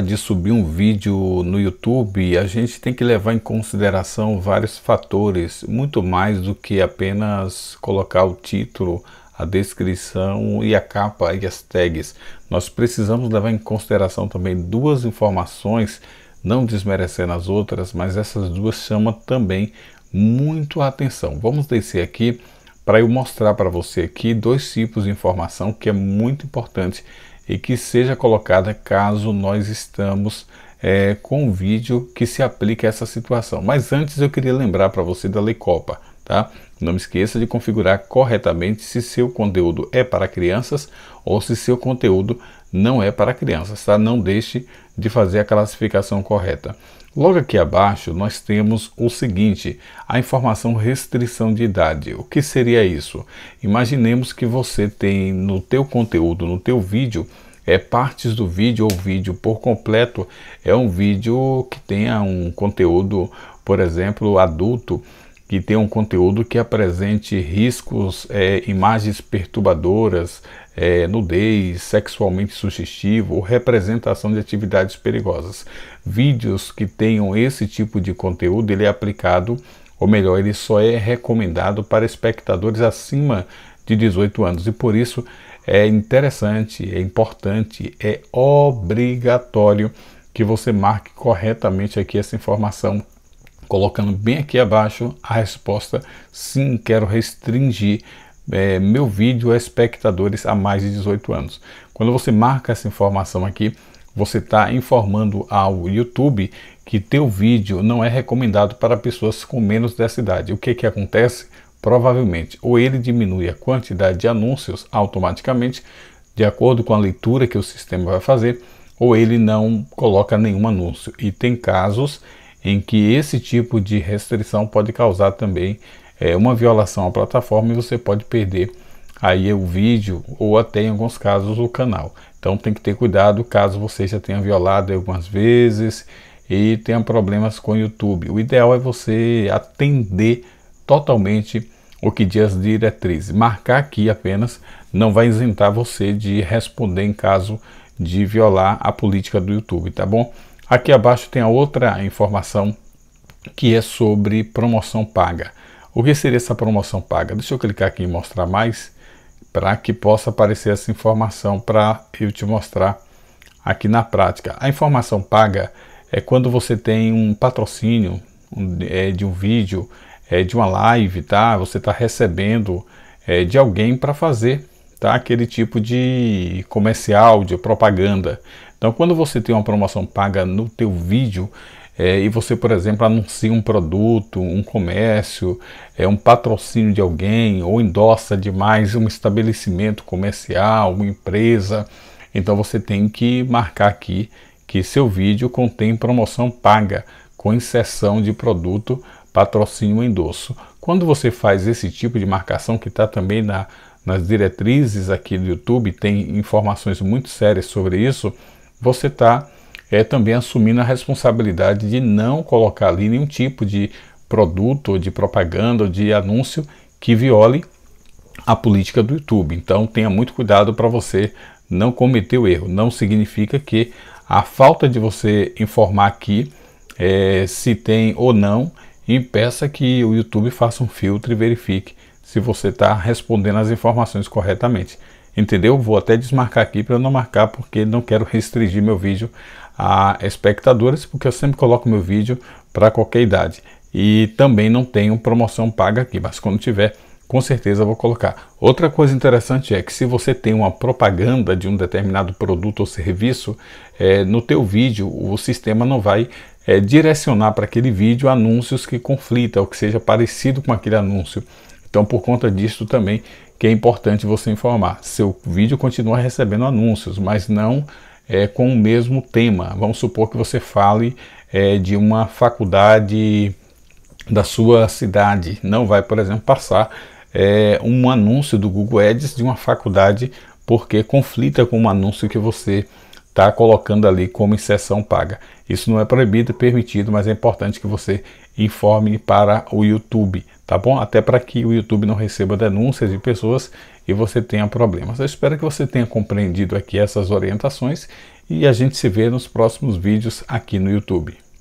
de subir um vídeo no YouTube, a gente tem que levar em consideração vários fatores, muito mais do que apenas colocar o título, a descrição e a capa e as tags. Nós precisamos levar em consideração também duas informações, não desmerecendo as outras, mas essas duas chamam também muito a atenção. Vamos descer aqui para eu mostrar para você aqui dois tipos de informação que é muito importante e que seja colocada caso nós estamos é, com um vídeo que se aplique a essa situação. Mas antes eu queria lembrar para você da Lei Copa. Tá? Não esqueça de configurar corretamente se seu conteúdo é para crianças ou se seu conteúdo não é para crianças. Tá? Não deixe de fazer a classificação correta. Logo aqui abaixo, nós temos o seguinte: a informação restrição de idade. O que seria isso? Imaginemos que você tem no teu conteúdo, no teu vídeo, é partes do vídeo ou vídeo por completo, é um vídeo que tenha um conteúdo, por exemplo, adulto que tenha um conteúdo que apresente riscos, é, imagens perturbadoras, é, nudez, sexualmente sugestivo ou representação de atividades perigosas. Vídeos que tenham esse tipo de conteúdo, ele é aplicado, ou melhor, ele só é recomendado para espectadores acima de 18 anos e por isso é interessante, é importante, é obrigatório que você marque corretamente aqui essa informação colocando bem aqui abaixo a resposta sim, quero restringir é, meu vídeo a espectadores a mais de 18 anos. Quando você marca essa informação aqui, você está informando ao YouTube que teu vídeo não é recomendado para pessoas com menos dessa idade. O que, que acontece? Provavelmente, ou ele diminui a quantidade de anúncios automaticamente, de acordo com a leitura que o sistema vai fazer, ou ele não coloca nenhum anúncio. E tem casos em que esse tipo de restrição pode causar também é, uma violação à plataforma e você pode perder aí o vídeo ou até em alguns casos o canal. Então tem que ter cuidado caso você já tenha violado algumas vezes e tenha problemas com o YouTube. O ideal é você atender totalmente o que diz as diretrizes. Marcar aqui apenas não vai isentar você de responder em caso de violar a política do YouTube, tá bom? Aqui abaixo tem a outra informação que é sobre promoção paga. O que seria essa promoção paga? Deixa eu clicar aqui em mostrar mais para que possa aparecer essa informação para eu te mostrar aqui na prática. A informação paga é quando você tem um patrocínio é, de um vídeo, é, de uma live, tá? Você está recebendo é, de alguém para fazer tá? aquele tipo de comercial, de propaganda. Então, quando você tem uma promoção paga no teu vídeo é, e você, por exemplo, anuncia um produto, um comércio, é um patrocínio de alguém ou endossa demais um estabelecimento comercial, uma empresa, então você tem que marcar aqui que seu vídeo contém promoção paga com inserção de produto, patrocínio ou endosso. Quando você faz esse tipo de marcação que está também na, nas diretrizes aqui do YouTube, tem informações muito sérias sobre isso, você está é, também assumindo a responsabilidade de não colocar ali nenhum tipo de produto, ou de propaganda, ou de anúncio que viole a política do YouTube. Então tenha muito cuidado para você não cometer o erro. Não significa que a falta de você informar aqui é, se tem ou não impeça que o YouTube faça um filtro e verifique se você está respondendo as informações corretamente entendeu? Vou até desmarcar aqui para não marcar, porque não quero restringir meu vídeo a espectadores, porque eu sempre coloco meu vídeo para qualquer idade. E também não tenho promoção paga aqui, mas quando tiver, com certeza vou colocar. Outra coisa interessante é que se você tem uma propaganda de um determinado produto ou serviço, é, no teu vídeo o sistema não vai é, direcionar para aquele vídeo anúncios que conflita ou que seja parecido com aquele anúncio. Então, por conta disso também que é importante você informar. Seu vídeo continua recebendo anúncios, mas não é, com o mesmo tema. Vamos supor que você fale é, de uma faculdade da sua cidade. Não vai, por exemplo, passar é, um anúncio do Google Ads de uma faculdade porque conflita com um anúncio que você está colocando ali como exceção paga. Isso não é proibido, é permitido, mas é importante que você informe para o YouTube, tá bom? Até para que o YouTube não receba denúncias de pessoas e você tenha problemas. Eu espero que você tenha compreendido aqui essas orientações e a gente se vê nos próximos vídeos aqui no YouTube.